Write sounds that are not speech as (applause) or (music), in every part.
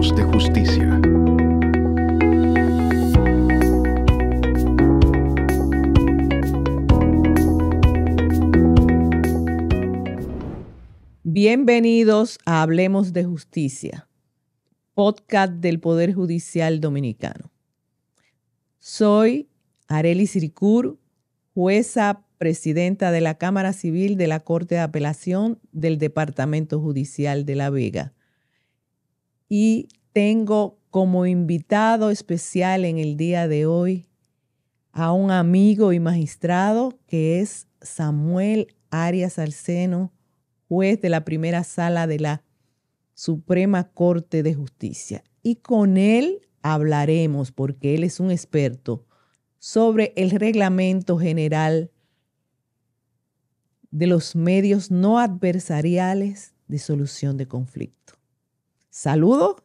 de justicia. Bienvenidos a Hablemos de Justicia, podcast del Poder Judicial Dominicano. Soy Areli Siricur, jueza presidenta de la Cámara Civil de la Corte de Apelación del Departamento Judicial de La Vega y tengo como invitado especial en el día de hoy a un amigo y magistrado que es Samuel Arias Alceno, juez de la primera sala de la Suprema Corte de Justicia. Y con él hablaremos, porque él es un experto, sobre el reglamento general de los medios no adversariales de solución de conflicto. Saludos.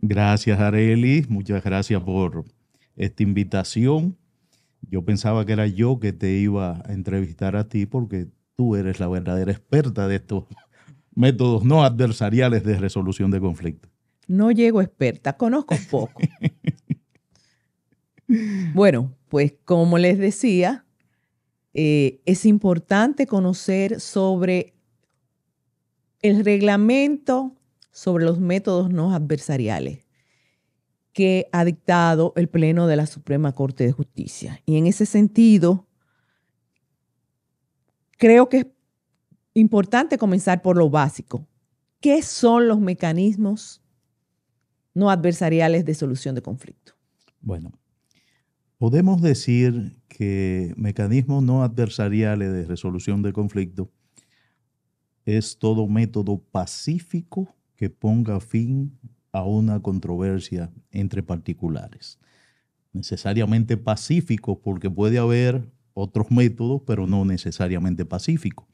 Gracias, Arely, Muchas gracias por esta invitación. Yo pensaba que era yo que te iba a entrevistar a ti porque tú eres la verdadera experta de estos métodos no adversariales de resolución de conflictos. No llego experta, conozco poco. (laughs) bueno, pues como les decía, eh, es importante conocer sobre el reglamento sobre los métodos no adversariales que ha dictado el Pleno de la Suprema Corte de Justicia. Y en ese sentido, creo que es importante comenzar por lo básico. ¿Qué son los mecanismos no adversariales de solución de conflicto? Bueno, podemos decir que mecanismos no adversariales de resolución de conflicto es todo método pacífico que ponga fin a una controversia entre particulares. Necesariamente pacífico, porque puede haber otros métodos, pero no necesariamente pacífico.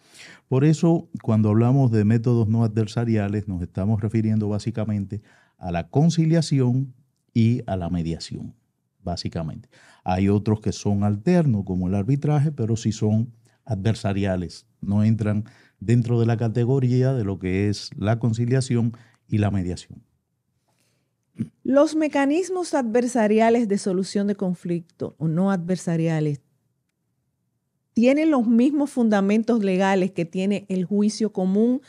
Por eso, cuando hablamos de métodos no adversariales, nos estamos refiriendo básicamente a la conciliación y a la mediación, básicamente. Hay otros que son alternos, como el arbitraje, pero si son adversariales, no entran dentro de la categoría de lo que es la conciliación y la mediación. Los mecanismos adversariales de solución de conflicto o no adversariales tienen los mismos fundamentos legales que tiene el juicio común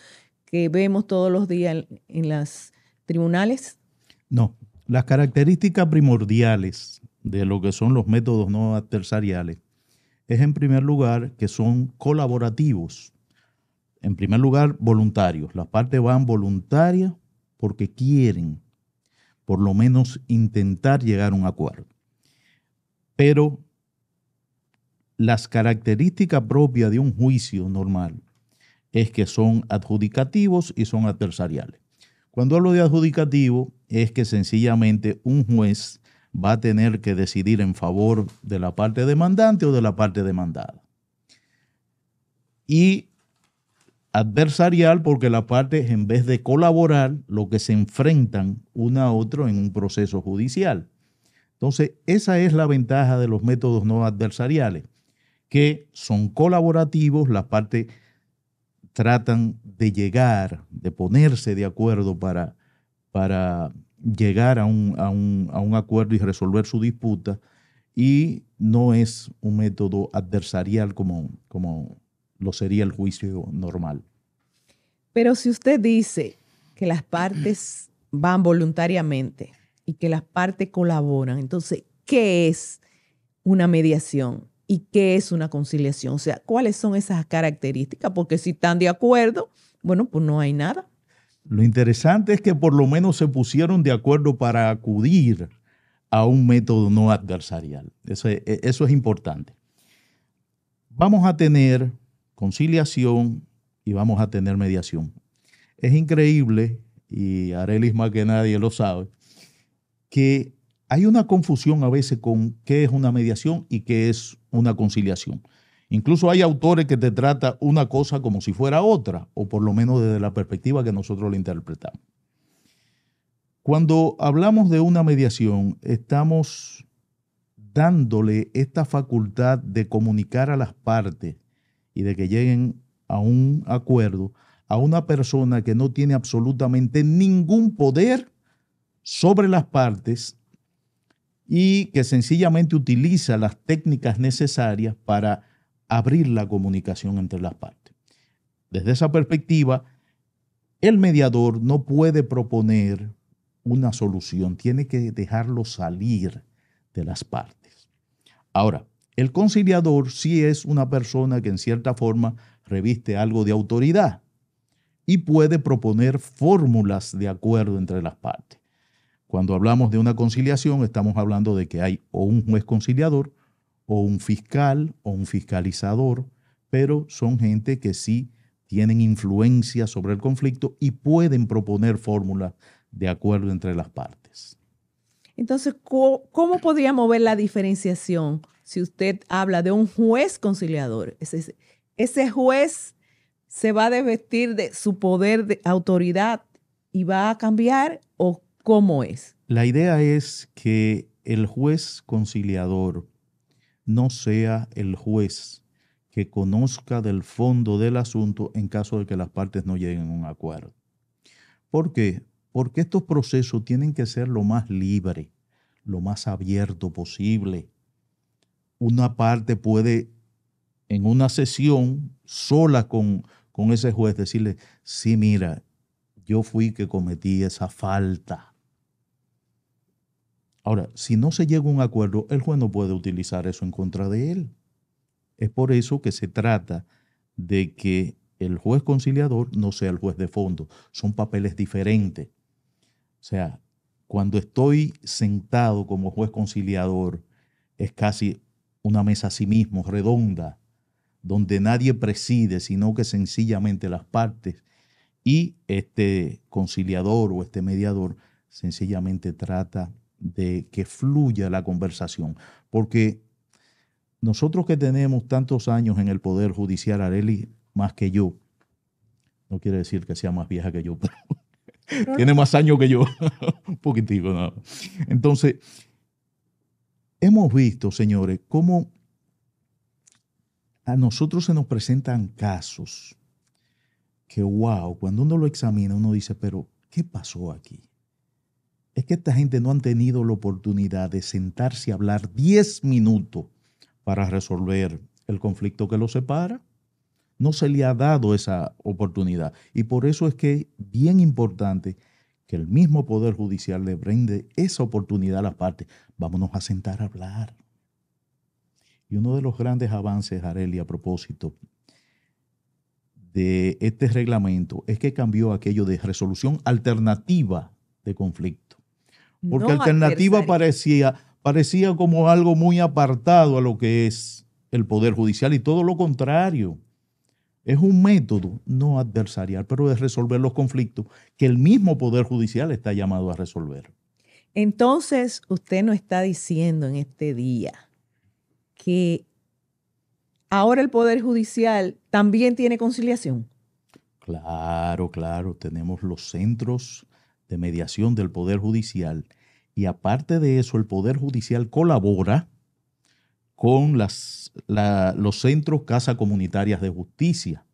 que vemos todos los días en las tribunales? No, las características primordiales de lo que son los métodos no adversariales es en primer lugar que son colaborativos. En primer lugar, voluntarios. Las partes van voluntarias porque quieren por lo menos intentar llegar a un acuerdo. Pero las características propias de un juicio normal es que son adjudicativos y son adversariales. Cuando hablo de adjudicativo es que sencillamente un juez va a tener que decidir en favor de la parte demandante o de la parte demandada. Y adversarial porque las partes en vez de colaborar, lo que se enfrentan una a otro en un proceso judicial. Entonces, esa es la ventaja de los métodos no adversariales, que son colaborativos, las partes tratan de llegar, de ponerse de acuerdo para, para llegar a un, acuerdo y resolver su disputa y no es un método adversarial como, como lo sería el juicio normal. Pero si usted dice que las (clears throat) partes van voluntariamente y que las partes colaboran, entonces, ¿qué es una mediación? ¿Y qué es una conciliación? O sea, ¿cuáles son esas características? Porque si están de acuerdo, bueno, pues no hay nada. Lo interesante es que por lo menos se pusieron de acuerdo para acudir a un método no adversarial. E-, eso es, importante. Vamos a tener conciliación y vamos a tener mediación. Es increíble, y Arelis más que nadie lo sabe, que hay una confusión a veces con qué es una mediación y qué es una conciliación. Incluso hay autores que te trata una cosa como si fuera otra, o por lo menos desde la perspectiva que nosotros la interpretamos. Cuando hablamos de una mediación, estamos dándole esta facultad de comunicar a las partes y de que lleguen a un acuerdo a una persona que no tiene absolutamente ningún poder sobre las partes y que sencillamente utiliza las técnicas necesarias para abrir la comunicación entre las partes. Desde esa perspectiva, el mediador no puede proponer una solución, tiene que dejarlo salir de las partes. Ahora, el conciliador sí es una persona que en cierta forma reviste algo de autoridad y puede proponer fórmulas de acuerdo entre las partes. Cuando hablamos de una conciliación, estamos hablando de que hay o un juez conciliador o un fiscal o un fiscalizador, pero son gente que sí tienen influencia sobre el conflicto y pueden proponer fórmulas de acuerdo entre las partes. Entonces, ¿cómo podríamos ver la diferenciación si usted habla de un juez conciliador? Ese, ese juez se va a desvestir de su poder de autoridad y va a cambiar o cómo es? La idea es que el juez conciliador no sea el juez que conozca del fondo del asunto en caso de que las partes no lleguen a un acuerdo. ¿Por qué? Porque estos procesos tienen que ser lo más libre, lo más abierto posible. Una parte puede en una sesión sola con, con ese juez decirle, sí, mira, yo fui que cometí esa falta. Ahora, si no se llega a un acuerdo, el juez no puede utilizar eso en contra de él. Es por eso que se trata de que el juez conciliador no sea el juez de fondo. Son papeles diferentes. O sea, cuando estoy sentado como juez conciliador, es casi una mesa a sí mismo, redonda, donde nadie preside, sino que sencillamente las partes y este conciliador o este mediador sencillamente trata de que fluya la conversación, porque nosotros que tenemos tantos años en el Poder Judicial, Areli, más que yo, no quiere decir que sea más vieja que yo, (laughs) pero tiene más años que yo, (laughs) un poquitico No. Entonces, hemos visto, señores, cómo a nosotros se nos presentan casos que, wow, cuando uno lo examina, uno dice, pero, ¿qué pasó aquí? es que esta gente no han tenido la oportunidad de sentarse a hablar 10 minutos para resolver el conflicto que los separa. No se le ha dado esa oportunidad. Y por eso es que es bien importante que el mismo Poder Judicial le brinde esa oportunidad a las partes. Vámonos a sentar a hablar. Y uno de los grandes avances, Areli, a propósito de este reglamento, es que cambió aquello de resolución alternativa de conflicto porque alternativa parecía, parecía como algo muy apartado a lo que es el Poder Judicial y todo lo contrario. Es un método no adversarial, pero de resolver los conflictos que el mismo Poder Judicial está llamado a resolver. Entonces, usted no está diciendo en este día que ahora el Poder Judicial también tiene conciliación. Claro, claro, tenemos los centros de mediación del Poder Judicial y aparte de eso el Poder Judicial colabora con los centros Casa Comunitarias de Justicia,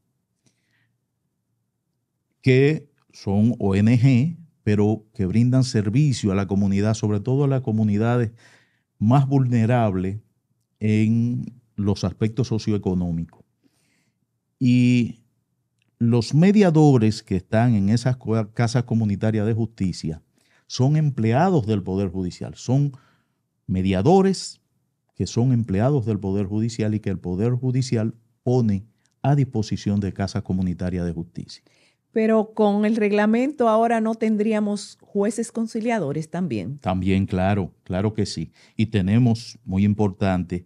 que son ONG, pero que brindan servicio a la comunidad, sobre todo a las comunidades más vulnerables en los aspectos socioeconómicos. Y los mediadores que están en esas casas comunitarias de justicia son empleados del Poder Judicial, son mediadores que son empleados del Poder Judicial y que el Poder Judicial pone a disposición de Casa Comunitaria de justicia. Pero con el reglamento ahora no tendríamos jueces conciliadores también. También, claro, claro que sí. Y tenemos, muy importante,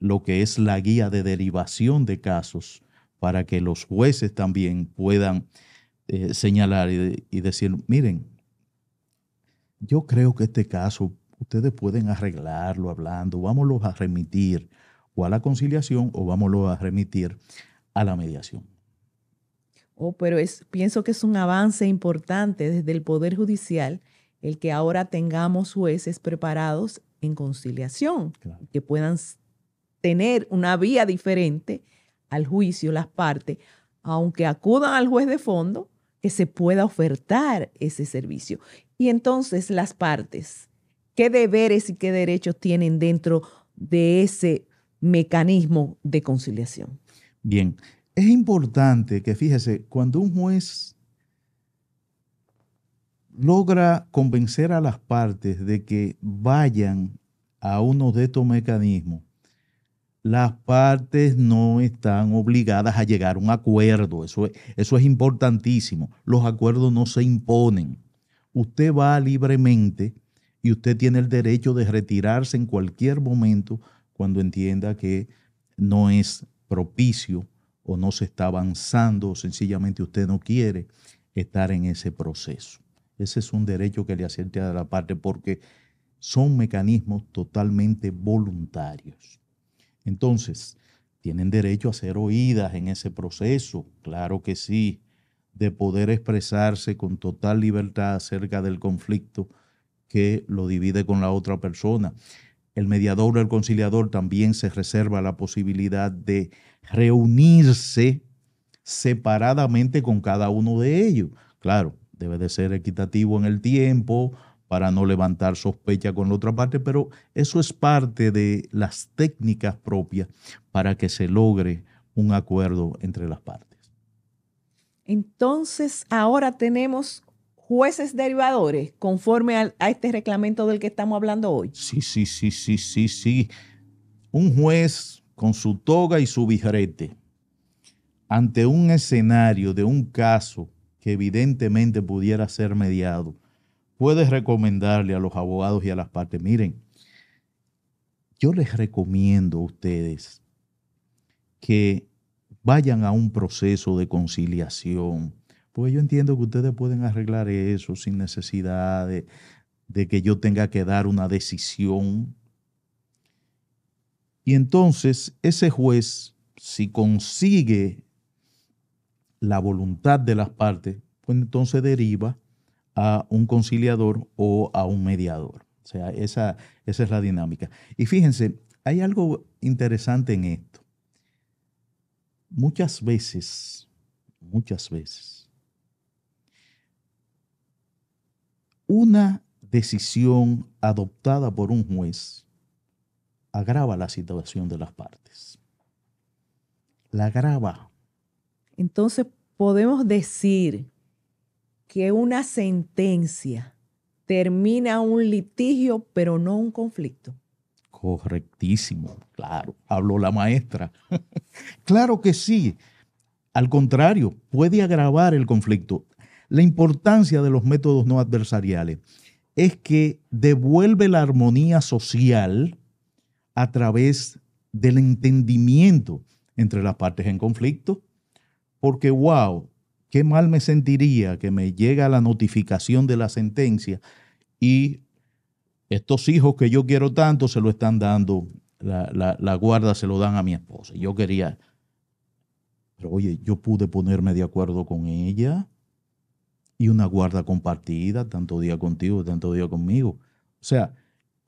lo que es la guía de derivación de casos para que los jueces también puedan eh, señalar y, decir, miren, yo creo que este caso ustedes pueden arreglarlo hablando, vámonos a remitir o a la conciliación o vámonos a remitir a la mediación. Oh, pero es, pienso que es un avance importante desde el Poder Judicial el que ahora tengamos jueces preparados en conciliación, que puedan tener una vía diferente al juicio las partes, aunque acudan al juez de fondo, que se pueda ofertar ese servicio. Y entonces las partes, ¿qué deberes y qué derechos tienen dentro de ese mecanismo de conciliación? Bien, es importante que fíjese, cuando un juez logra convencer a las partes de que vayan a uno de estos mecanismos, las partes no están obligadas a llegar a un acuerdo. Eso es, importantísimo. Los acuerdos no se imponen. Usted va libremente y usted tiene el derecho de retirarse en cualquier momento cuando entienda que no es propicio o no se está avanzando o sencillamente usted no quiere estar en ese proceso. Ese es un derecho que le asiente a la parte porque son mecanismos totalmente voluntarios. Entonces, tienen derecho a ser oídas en ese proceso, claro que sí, de poder expresarse con total libertad acerca del conflicto que lo divide con la otra persona. El mediador o el conciliador también se reserva la posibilidad de reunirse separadamente con cada uno de ellos. Claro, debe de ser equitativo en el tiempo, para no levantar sospecha con la otra parte, pero eso es parte de las técnicas propias para que se logre un acuerdo entre las partes. Entonces, ahora tenemos jueces derivadores conforme a, este reglamento del que estamos hablando hoy. Sí, sí, sí, sí, sí, sí. Un juez con su toga y su bijrete ante un escenario de un caso que evidentemente pudiera ser mediado puedes recomendarle a los abogados y a las partes? Miren, yo les recomiendo a ustedes que vayan a un proceso de conciliación, porque yo entiendo que ustedes pueden arreglar eso sin necesidad de, de que yo tenga que dar una decisión. Y entonces ese juez, si consigue la voluntad de las partes, pues entonces deriva a un conciliador o a un mediador. O sea, esa, esa es la dinámica. Y fíjense, hay algo interesante en esto. Muchas veces, muchas veces, una decisión adoptada por un juez agrava la situación de las partes. La agrava. Entonces podemos decir que una sentencia termina un litigio, pero no un conflicto. Correctísimo, claro. Habló la maestra. (laughs) claro que sí. Al contrario, puede agravar el conflicto. La importancia de los métodos no adversariales es que devuelve la armonía social a través del entendimiento entre las partes en conflicto, porque wow, qué mal me sentiría que me llega la notificación de la sentencia y estos hijos que yo quiero tanto se lo están dando, la, guarda se lo dan a mi esposa. Yo quería, pero oye, yo pude ponerme de acuerdo con ella y una guarda compartida, tanto día contigo, tanto día conmigo. O sea,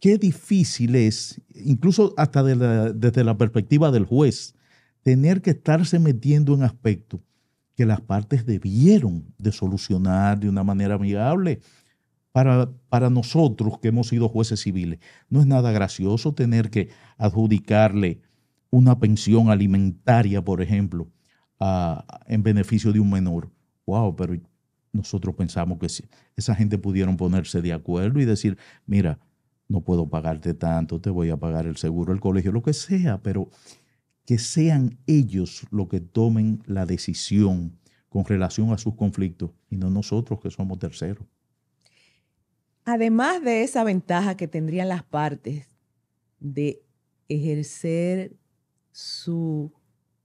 qué difícil es, incluso hasta desde la perspectiva del juez, tener que estarse metiendo en aspectos que las partes debieron de solucionar de una manera amigable. Para, para nosotros que hemos sido jueces civiles, no es nada gracioso tener que adjudicarle una pensión alimentaria, por ejemplo, en beneficio de un menor. Wow, pero nosotros pensamos que si esa gente pudieron ponerse de acuerdo y decir, mira, no puedo pagarte tanto, te voy a pagar el seguro, el colegio, lo que sea, pero que sean ellos los que tomen la decisión con relación a sus conflictos y no nosotros que somos terceros. Además de esa ventaja que tendrían las partes de ejercer su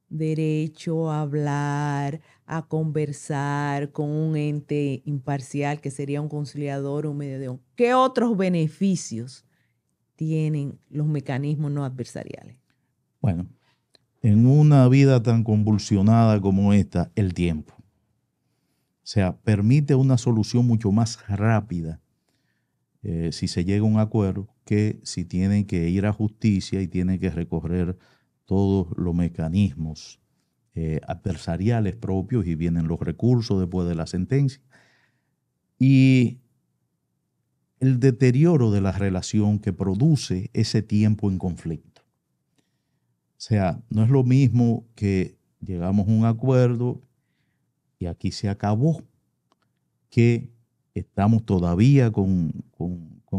derecho a hablar, a conversar con un ente imparcial que sería un conciliador o un mediador. ¿Qué otros beneficios tienen los mecanismos no adversariales? Bueno, en una vida tan convulsionada como esta el tiempo. O sea, permite una solución mucho más rápida eh, si se llega a un acuerdo que si tienen que ir a justicia y tienen que recorrer todos los mecanismos eh, adversariales propios y vienen los recursos después de la sentencia. Y el deterioro de la relación que produce ese tiempo en conflicto. O sea, no es lo mismo que llegamos a un acuerdo y aquí se acabó, que estamos todavía con,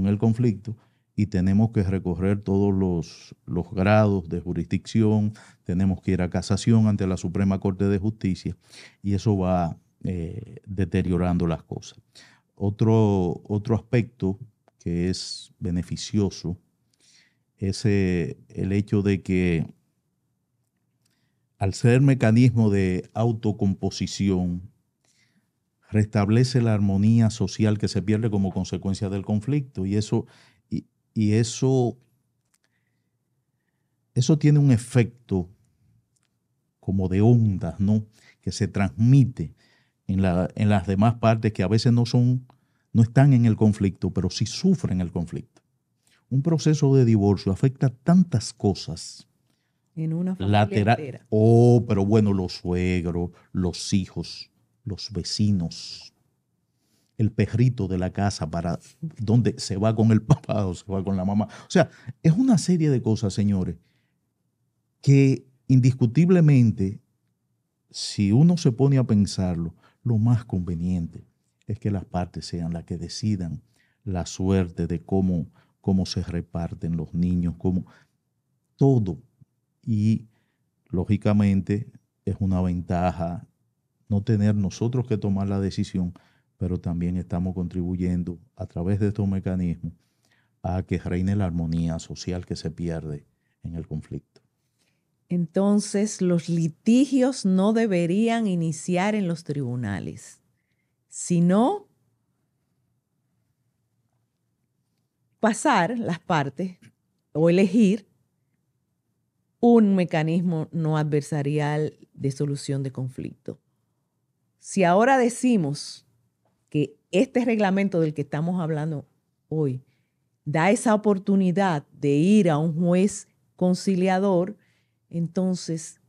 el conflicto y tenemos que recorrer todos los, grados de jurisdicción, tenemos que ir a casación ante la Suprema Corte de Justicia y eso va eh, deteriorando las cosas. Otro, otro aspecto que es beneficioso es eh, el hecho de que al ser mecanismo de autocomposición, restablece la armonía social que se pierde como consecuencia del conflicto. Y eso, y, eso, eso tiene un efecto como de ondas, ¿no? Que se transmite en, las demás partes que a veces no son, no están en el conflicto, pero sí sufren el conflicto. Un proceso de divorcio afecta tantas cosas en una lateral. Oh, pero bueno, los suegros, los hijos, los vecinos, el perrito de la casa para donde se va con el (laughs) papá o se va con la mamá. O sea, es una serie de cosas, señores, que indiscutiblemente, si uno se pone a pensarlo, lo más conveniente es que las partes sean las que decidan la suerte de cómo, cómo se reparten los niños, cómo todo y lógicamente es una ventaja no tener nosotros que tomar la decisión, pero también estamos contribuyendo a través de estos mecanismos a que reine la armonía social que se pierde en el conflicto. Entonces, los litigios no deberían iniciar en los tribunales, sino pasar las partes o elegir un mecanismo no adversarial de solución de conflicto. Si ahora decimos que este reglamento del que estamos hablando hoy da esa oportunidad de ir a un juez conciliador, entonces,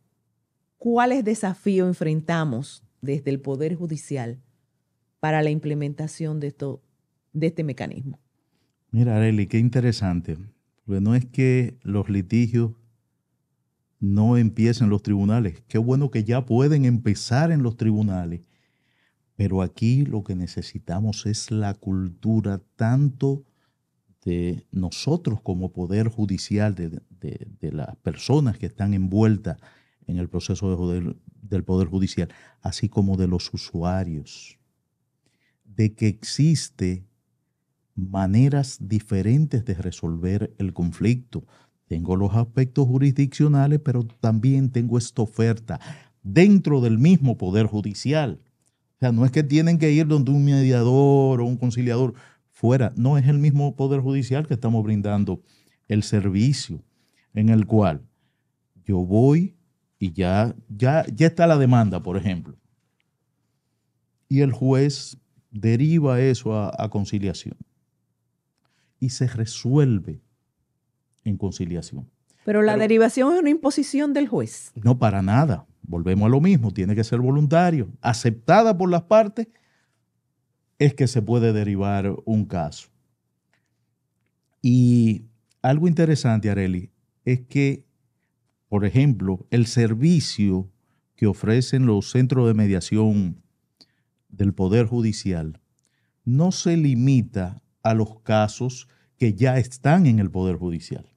¿cuáles desafíos enfrentamos desde el Poder Judicial para la implementación de, esto, de este mecanismo? Mira, Areli, qué interesante, porque no es que los litigios no empiecen los tribunales. Qué bueno que ya pueden empezar en los tribunales. Pero aquí lo que necesitamos es la cultura tanto de nosotros como poder judicial, de, las personas que están envueltas en el proceso del poder judicial, así como de los usuarios, de que existe maneras diferentes de resolver el conflicto tengo los aspectos jurisdiccionales, pero también tengo esta oferta dentro del mismo Poder Judicial. O sea, no es que tienen que ir donde un mediador o un conciliador fuera, no es el mismo Poder Judicial que estamos brindando el servicio en el cual yo voy y ya, ya, ya está la demanda, por ejemplo. Y el juez deriva eso a, a conciliación. Y se resuelve en conciliación. Pero la derivación es una imposición del juez. No, para nada. Volvemos a lo mismo, tiene que ser voluntario. Aceptada por las partes es que se puede derivar un caso. Y algo interesante, Areli, es que, por ejemplo, el servicio que ofrecen los centros de mediación del Poder Judicial no se limita a los casos que ya están en el Poder Judicial.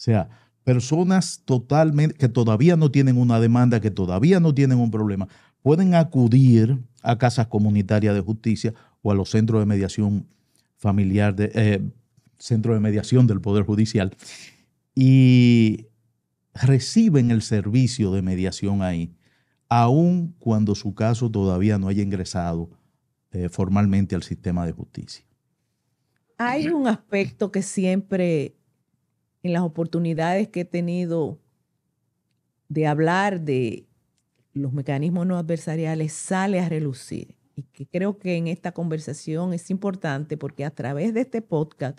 O sea, personas totalmente que todavía no tienen una demanda, que todavía no tienen un problema, pueden acudir a casas comunitarias de justicia o a los centros de mediación familiar, de, eh, centro de mediación del Poder Judicial, y reciben el servicio de mediación ahí, aun cuando su caso todavía no haya ingresado eh, formalmente al sistema de justicia. Hay un aspecto que siempre en las oportunidades que he tenido de hablar de los mecanismos no adversariales sale a relucir y que creo que en esta conversación es importante porque a través de este podcast,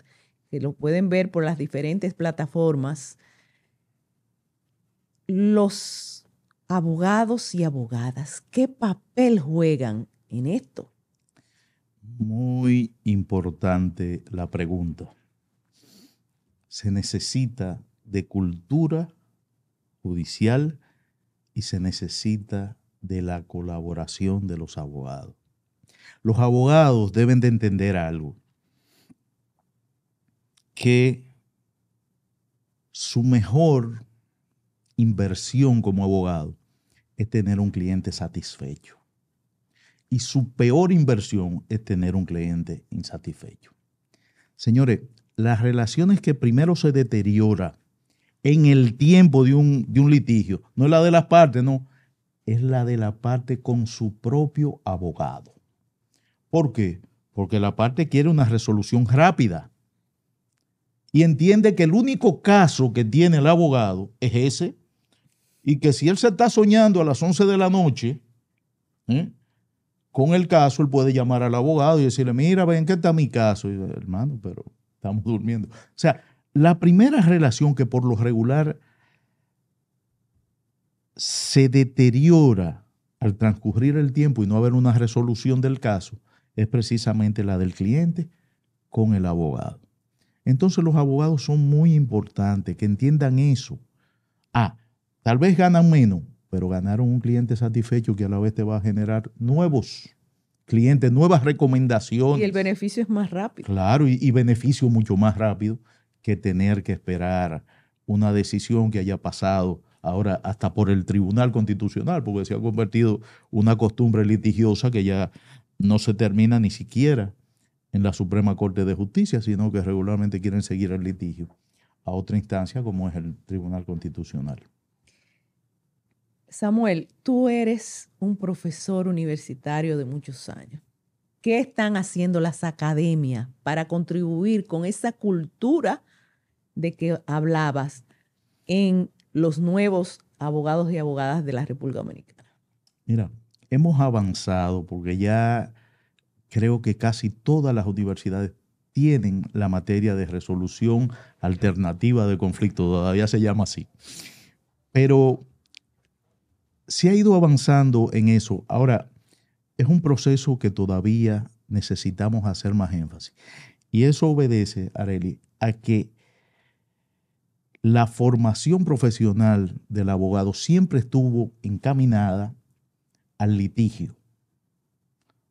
que lo pueden ver por las diferentes plataformas, los abogados y abogadas, ¿qué papel juegan en esto? Muy importante la pregunta se necesita de cultura judicial y se necesita de la colaboración de los abogados. Los abogados deben de entender algo, que su mejor inversión como abogado es tener un cliente satisfecho. Y su peor inversión es tener un cliente insatisfecho. Señores, las relaciones que primero se deteriora en el tiempo de un, litigio, no es la de las partes, no, es la de la parte con su propio abogado. ¿Por qué? Porque la parte quiere una resolución rápida y entiende que el único caso que tiene el abogado es ese y que si él se está soñando a las 11 de la noche ¿eh? con el caso, él puede llamar al abogado y decirle, mira, ven que está mi caso. Y hermano, pero estamos durmiendo. O sea, la primera relación que por lo regular se deteriora al transcurrir el tiempo y no haber una resolución del caso es precisamente la del cliente con el abogado. Entonces los abogados son muy importantes que entiendan eso. Ah, tal vez ganan menos, pero ganaron un cliente satisfecho que a la vez te va a generar nuevos clientes, nuevas recomendaciones. Y el beneficio es más rápido. Claro, y, y beneficio mucho más rápido que tener que esperar una decisión que haya pasado ahora hasta por el Tribunal Constitucional, porque se ha convertido una costumbre litigiosa que ya no se termina ni siquiera en la Suprema Corte de Justicia, sino que regularmente quieren seguir el litigio a otra instancia como es el Tribunal Constitucional. Samuel, tú eres un profesor universitario de muchos años. ¿Qué están haciendo las academias para contribuir con esa cultura de que hablabas en los nuevos abogados y abogadas de la República Dominicana? Mira, hemos avanzado porque ya creo que casi todas las universidades tienen la materia de resolución alternativa de conflicto, todavía se llama así. Pero se ha ido avanzando en eso. Ahora, es un proceso que todavía necesitamos hacer más énfasis. Y eso obedece, Areli, a que la formación profesional del abogado siempre estuvo encaminada al litigio.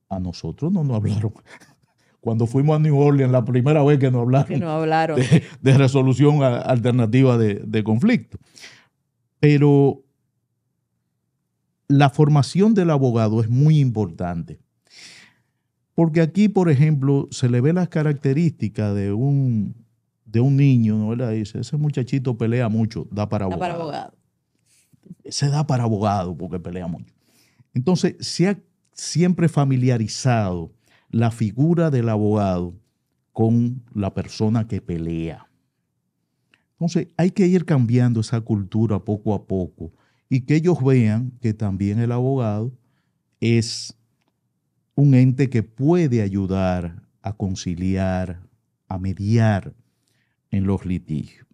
A nosotros no nos hablaron. (laughs) Cuando fuimos a New Orleans, la primera vez que nos hablaron, De, resolución alternativa de conflicto. Pero la formación del abogado es muy importante. Porque aquí, por ejemplo, se le ve las características de un, de un niño, ¿no? ¿verdad? Dice, ese muchachito pelea mucho, da para abogado. Da para abogado. Se da para abogado porque pelea mucho. Entonces, se ha siempre familiarizado la figura del abogado con la persona que pelea. Entonces, hay que ir cambiando esa cultura poco a poco y que ellos vean que también el abogado es un ente que puede ayudar a conciliar, a mediar en los litigios.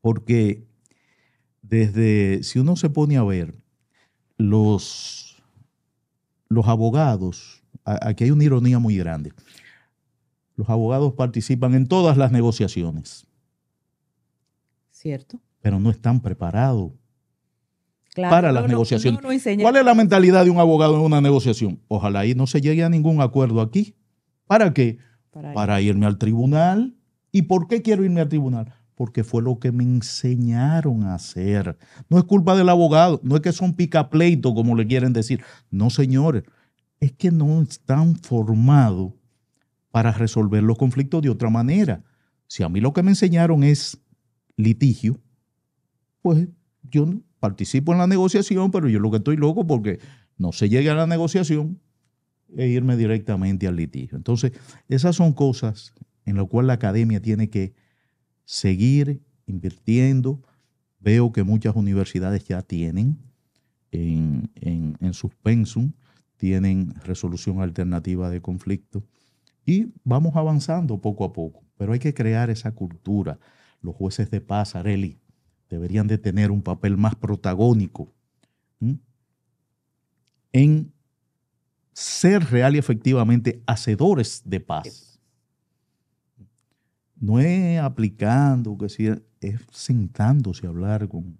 Porque desde, si uno se pone a ver, los, los abogados, aquí hay una ironía muy grande, los abogados participan en todas las negociaciones. Cierto. Pero no están preparados para las negociaciones. ¿Cuál es la mentalidad de un abogado en una negociación? Ojalá y no se llegue a ningún acuerdo aquí. ¿Para qué? Para, irme al tribunal. ¿Y por qué quiero irme al tribunal? Porque fue lo que me enseñaron a hacer. No es culpa del abogado, no es que son picapleitos como le quieren decir. No, señores, es que no están formados para resolver los conflictos de otra manera. Si a mí lo que me enseñaron es litigio, pues yo no participo en la negociación, pero yo lo que estoy loco porque no se llegue a la negociación e irme directamente al litigio. Entonces, esas son cosas en las cuales la academia tiene que seguir invirtiendo. Veo que muchas universidades ya tienen en, en, tienen resolución alternativa de conflicto y vamos avanzando poco a poco, pero hay que crear esa cultura. Los jueces de paz, Areli, deberían de tener un papel más protagónico en ser real y efectivamente hacedores de paz. No es aplicando, que sea, es sentándose a hablar con,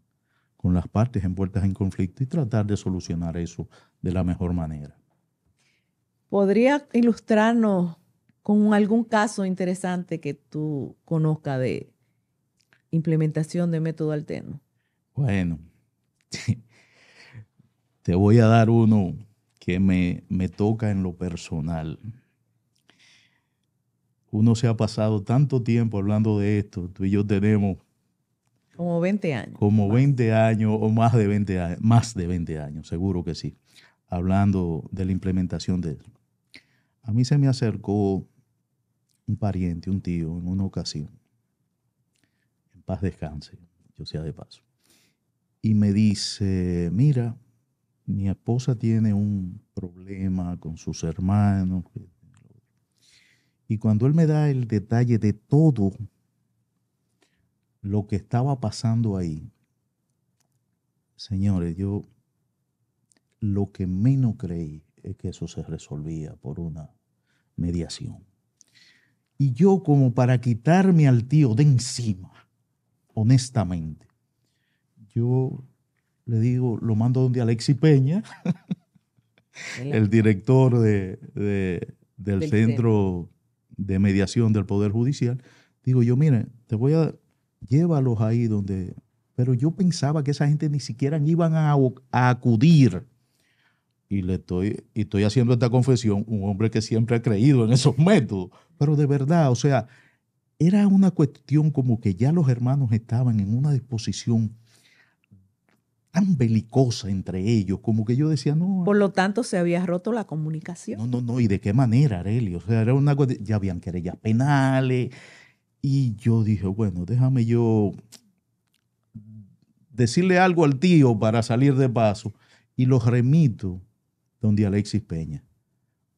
con las partes envueltas en conflicto y tratar de solucionar eso de la mejor manera. ¿Podría ilustrarnos con algún caso interesante que tú conozcas de, implementación de método alterno? Bueno, (laughs) te voy a dar uno que me, toca en lo personal. Uno se ha pasado tanto tiempo hablando de esto, tú y yo tenemos como 20 años. Como 20 años o más de 20 años, más de 20 años, seguro que sí, hablando de la implementación de eso. A mí se me acercó un pariente, un tío, en una ocasión, paz descanse, yo sea de paso. Y me dice, mira, mi esposa tiene un problema con sus hermanos. Y cuando él me da el detalle de todo lo que estaba pasando ahí, señores, yo lo que menos creí es que eso se resolvía por una mediación. Y yo como para quitarme al tío de encima, honestamente. Yo le digo, lo mando donde Alexis Peña, el director de, del, Centro de Mediación del Poder Judicial. Digo, yo, mire, te voy a, llévalos ahí donde... Pero yo pensaba que esa gente ni siquiera iban a, a acudir y le estoy, y estoy haciendo esta confesión, un hombre que siempre ha creído en esos métodos, pero de verdad, o sea, era una cuestión como que ya los hermanos estaban en una disposición tan belicosa entre ellos, como que yo decía, no. Por lo tanto, se había roto la comunicación. No, no, no, y de qué manera, Arelio. O sea, era una ya habían querellas penales. Y yo dije, bueno, déjame yo decirle algo al tío para salir de paso. Y los remito donde Alexis Peña.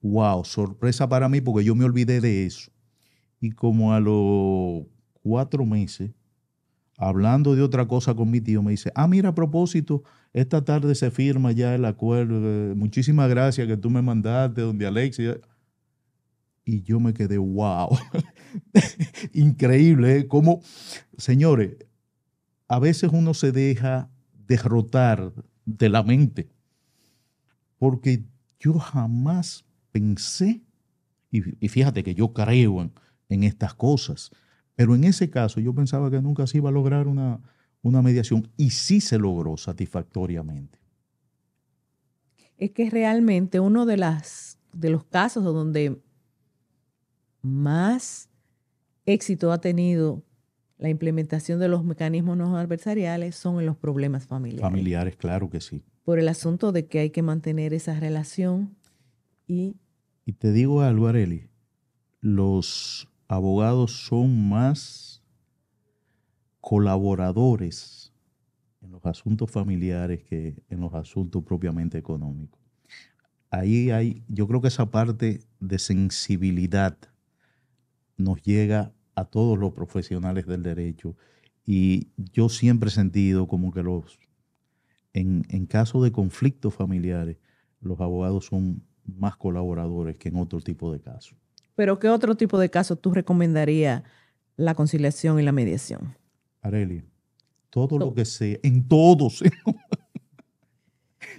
Wow, sorpresa para mí porque yo me olvidé de eso. Y como a los cuatro meses, hablando de otra cosa con mi tío, me dice, ah, mira, a propósito, esta tarde se firma ya el acuerdo, eh, muchísimas gracias que tú me mandaste, donde Alexia. Y yo me quedé, wow, (laughs) increíble, ¿eh? Como, señores, a veces uno se deja derrotar de la mente, porque yo jamás pensé, y, y fíjate que yo creo en en estas cosas. Pero en ese caso yo pensaba que nunca se iba a lograr una, mediación y sí se logró satisfactoriamente. Es que realmente uno de, las, de los casos donde más éxito ha tenido la implementación de los mecanismos no adversariales son en los problemas familiares. Familiares, claro que sí. Por el asunto de que hay que mantener esa relación y... Y te digo algo, los abogados son más colaboradores en los asuntos familiares que en los asuntos propiamente económicos. Ahí hay, yo creo que esa parte de sensibilidad nos llega a todos los profesionales del derecho. Y yo siempre he sentido como que los, en, en caso de conflictos familiares, los abogados son más colaboradores que en otro tipo de casos. Pero ¿qué otro tipo de casos tú recomendarías la conciliación y la mediación? Areli, todo lo que sea, en todos. (laughs)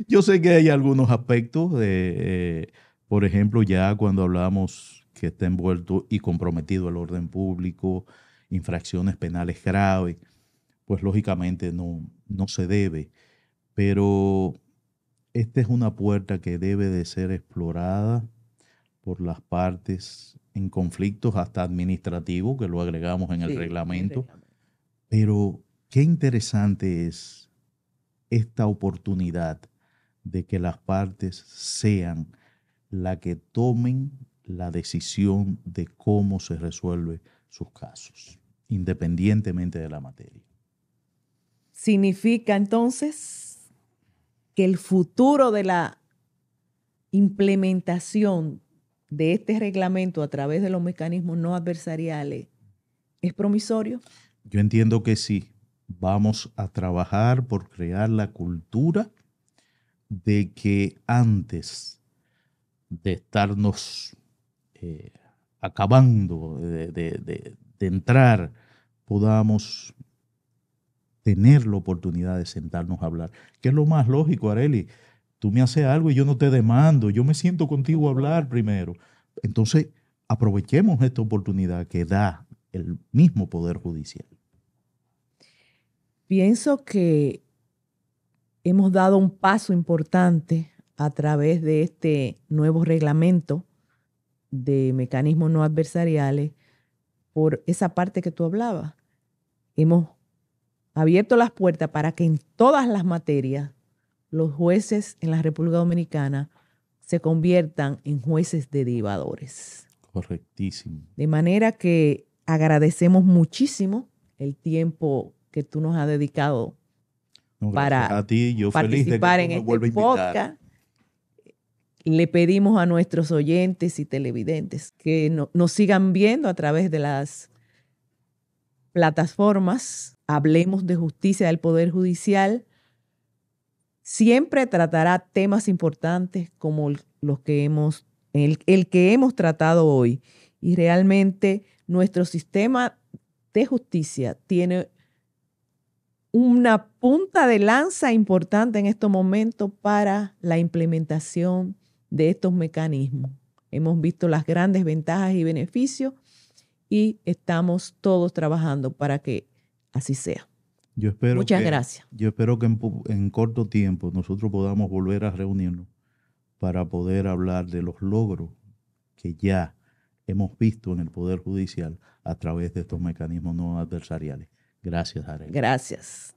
Yo sé que hay algunos aspectos de, eh, por ejemplo, ya cuando hablamos que está envuelto y comprometido el orden público, infracciones penales graves, pues lógicamente no, no se debe. Pero esta es una puerta que debe de ser explorada por las partes en conflictos hasta administrativos, que lo agregamos en el reglamento. Pero qué interesante es esta oportunidad de que las partes sean las que tomen la decisión de cómo se resuelve sus casos, independientemente de la materia. Significa entonces que el futuro de la implementación de este reglamento a través de los mecanismos no adversariales es promisorio? Yo entiendo que sí. Vamos a trabajar por crear la cultura de que antes de estarnos eh, acabando, de, entrar, podamos tener la oportunidad de sentarnos a hablar. ¿Qué es lo más lógico, Areli? tú me haces algo y yo no te demando, yo me siento contigo a hablar primero. Entonces, aprovechemos esta oportunidad que da el mismo Poder Judicial. Pienso que hemos dado un paso importante a través de este nuevo reglamento de mecanismos no adversariales por esa parte que tú hablabas. Hemos abierto las puertas para que en todas las materias los jueces en la República Dominicana se conviertan en jueces derivadores. Correctísimo. De manera que agradecemos muchísimo el tiempo que tú nos has dedicado para participar en este podcast. Le pedimos a nuestros oyentes y televidentes que nos sigan viendo a través de las plataformas. Hablemos de justicia del Poder Judicial Siempre tratará temas importantes como los que hemos, el, el que hemos tratado hoy. Y realmente nuestro sistema de justicia tiene una punta de lanza importante en estos momentos para la implementación de estos mecanismos. Hemos visto las grandes ventajas y beneficios y estamos todos trabajando para que así sea. Yo espero Muchas que, gracias. Yo espero que en, corto tiempo nosotros podamos volver a reunirnos para poder hablar de los logros que ya hemos visto en el Poder Judicial a través de estos mecanismos no adversariales. Gracias, Arena. Gracias.